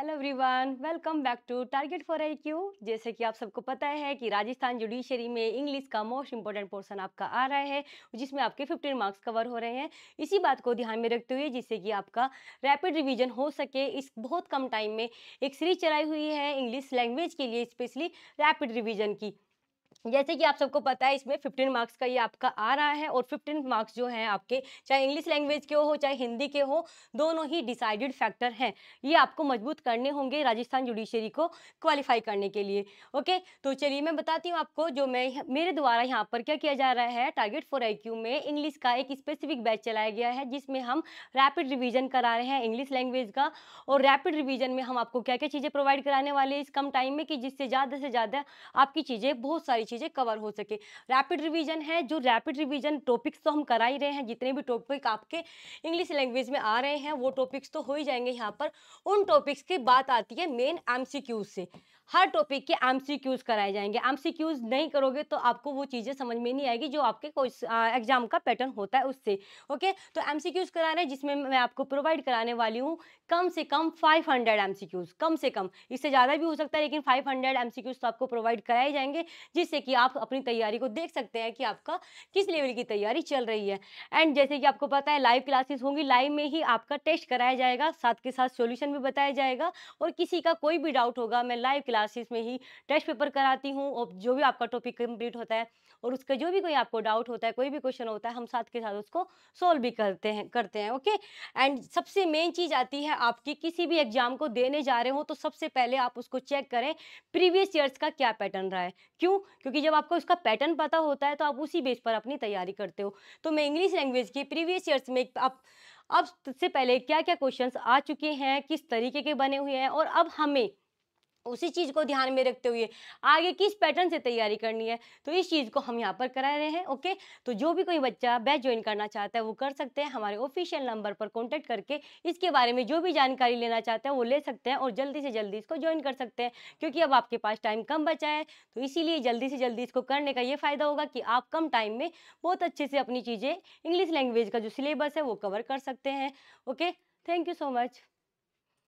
hello everyone welcome back to Target for I Q जैसे कि आप सबको पता है कि राजस्थान जुडिशरी में इंग्लिश का मोस्ट इंपॉर्टेंट पोर्शन आपका आ रहा है जिसमें आपके 15 मार्क्स कवर हो रहे हैं इसी बात को ध्यान में रखते हुए जिससे कि आपका रैपिड रिवीजन हो सके इस बहुत कम टाइम में एक सीरीज चलाई हुई है इंग्लिश लैंग्वेज के लिए स्पेशली रैपिड रिविज़न की जैसे कि आप सबको पता है इसमें फ़िफ्टीन मार्क्स का ये आपका आ रहा है और फिफ्टीन मार्क्स जो हैं आपके चाहे इंग्लिश लैंग्वेज के हो चाहे हिंदी के हो दोनों ही डिसाइडेड फैक्टर हैं ये आपको मजबूत करने होंगे राजस्थान जुडिशरी को क्वालिफाई करने के लिए ओके तो चलिए मैं बताती हूँ आपको जो मैं मेरे द्वारा यहाँ पर क्या किया जा रहा है टारगेट फॉर आई में इंग्लिश का एक स्पेसिफिक बैच चलाया गया है जिसमें हम रैपिड रिविजन करा रहे हैं इंग्लिश लैंग्वेज का और रैपिड रिविजन में हम आपको क्या क्या चीज़ें प्रोवाइड कराने वाले इस कम टाइम में कि जिससे ज़्यादा से ज़्यादा आपकी चीज़ें बहुत सारी चीज़ें कवर हो सके रैपिड रिवीजन है जो रैपिड रिवीजन टॉपिक्स तो हम करा ही रहे हैं जितने भी टॉपिक आपके इंग्लिश लैंग्वेज में आ रहे हैं वो टॉपिक्स तो हो ही जाएंगे यहाँ पर उन टॉपिक्स की बात आती है मेन एम से हर टॉपिक के एम कराए जाएंगे एम नहीं करोगे तो आपको वो चीज़ें समझ में नहीं आएगी जो आपके एग्जाम का पैटर्न होता है उससे ओके तो एम करा रहे हैं जिसमें मैं आपको प्रोवाइड कराने वाली हूँ कम से कम फाइव हंड्रेड एम कम से कम इससे ज़्यादा भी हो सकता है लेकिन फाइव हंड्रेड एम तो आपको प्रोवाइड कराए जाएंगे जिससे कि आप अपनी तैयारी को देख सकते हैं कि आपका किस लेवल की तैयारी चल रही है एंड जैसे कि आपको पता है लाइव क्लासेस होंगी लाइव में ही आपका टेस्ट कराया जाएगा साथ के साथ सोल्यूशन भी बताया जाएगा और किसी का कोई भी डाउट होगा मैं लाइव क्लास क्लासेस में ही टेस्ट पेपर कराती हूँ और जो भी आपका टॉपिक कंप्लीट होता है और उसका जो भी कोई आपको डाउट होता है कोई भी क्वेश्चन होता है हम साथ के साथ उसको सोल्व भी करते हैं करते हैं ओके एंड सबसे मेन चीज़ आती है आपकी किसी भी एग्जाम को देने जा रहे हो तो सबसे पहले आप उसको चेक करें प्रीवियस ईयर्स का क्या पैटर्न रहा है क्यों क्योंकि जब आपको उसका पैटर्न पता होता है तो आप उसी बेस पर अपनी तैयारी करते हो तो मैं इंग्लिश लैंग्वेज की प्रीवियस ईयर्स में आप अब से पहले क्या क्या क्वेश्चंस आ चुके हैं किस तरीके के बने हुए हैं और अब हमें उसी चीज़ को ध्यान में रखते हुए आगे किस पैटर्न से तैयारी करनी है तो इस चीज़ को हम यहाँ पर करा रहे हैं ओके तो जो भी कोई बच्चा बैच ज्वाइन करना चाहता है वो कर सकते हैं हमारे ऑफिशियल नंबर पर कॉन्टैक्ट करके इसके बारे में जो भी जानकारी लेना चाहता है वो ले सकते हैं और जल्दी से जल्दी इसको ज्वाइन कर सकते हैं क्योंकि अब आपके पास टाइम कम बचा है तो इसीलिए जल्दी से जल्दी इसको करने का ये फ़ायदा होगा कि आप कम टाइम में बहुत अच्छे से अपनी चीज़ें इंग्लिश लैंग्वेज का जो सिलेबस है वो कवर कर सकते हैं okay thank you so much